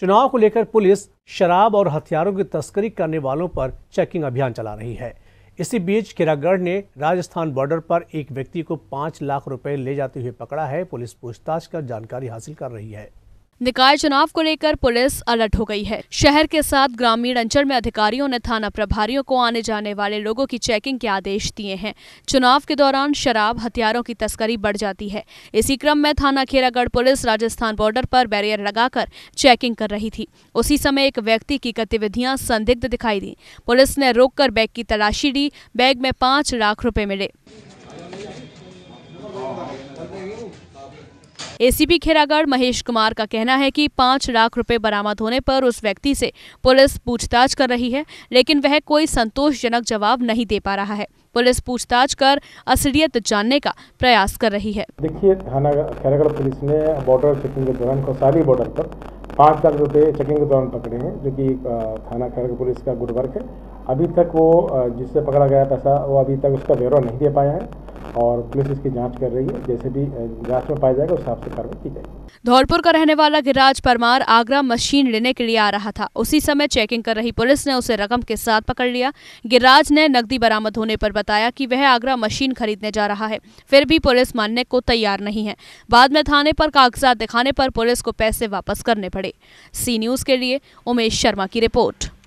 चुनाव को लेकर पुलिस शराब और हथियारों की तस्करी करने वालों पर चेकिंग अभियान चला रही है इसी बीच खेरागढ़ ने राजस्थान बॉर्डर पर एक व्यक्ति को पांच लाख रुपए ले जाते हुए पकड़ा है पुलिस पूछताछ कर जानकारी हासिल कर रही है निकाय चुनाव को लेकर पुलिस अलर्ट हो गई है शहर के साथ ग्रामीण अंचल में अधिकारियों ने थाना प्रभारियों को आने जाने वाले लोगों की चेकिंग के आदेश दिए हैं चुनाव के दौरान शराब हथियारों की तस्करी बढ़ जाती है इसी क्रम में थाना खेरागढ़ पुलिस राजस्थान बॉर्डर पर बैरियर लगाकर चेकिंग कर रही थी उसी समय एक व्यक्ति की गतिविधियां संदिग्ध दिखाई दी पुलिस ने रोक बैग की तलाशी ली बैग में पाँच लाख रुपए मिले एसीपी खेरागढ़ महेश कुमार का कहना है कि पाँच लाख रुपए बरामद होने पर उस व्यक्ति से पुलिस पूछताछ कर रही है लेकिन वह कोई संतोषजनक जवाब नहीं दे पा रहा है पुलिस पूछताछ कर असलियत जानने का प्रयास कर रही है देखिए थाना खेरागढ़ पुलिस ने बॉर्डर चेकिंग के दौरान कौशाली बॉर्डर पर पाँच लाख रुपए चेकिंग के दौरान पकड़े हैं जो कि थाना खेरागढ़ पुलिस का गुडवर्क है अभी तक वो जिससे पकड़ा गया पैसा वो अभी तक उसका ब्यौरा नहीं दे पाया है और पुलिस इसकी जांच कर रही है जैसे भी जांच में पाया जाएगा उस हिसाब से कार्रवाई की जाएगी धौलपुर का रहने वाला गिरिराज परमार आगरा मशीन लेने के लिए आ रहा था उसी समय चेकिंग कर रही पुलिस ने उसे रकम के साथ पकड़ लिया गिरिराज ने नकदी बरामद होने पर बताया कि वह आगरा मशीन खरीदने जा रहा है फिर भी पुलिस मानने को तैयार नहीं है बाद में थाने पर कागजात दिखाने पर पुलिस को पैसे वापस करने पड़े सी न्यूज के लिए उमेश शर्मा की रिपोर्ट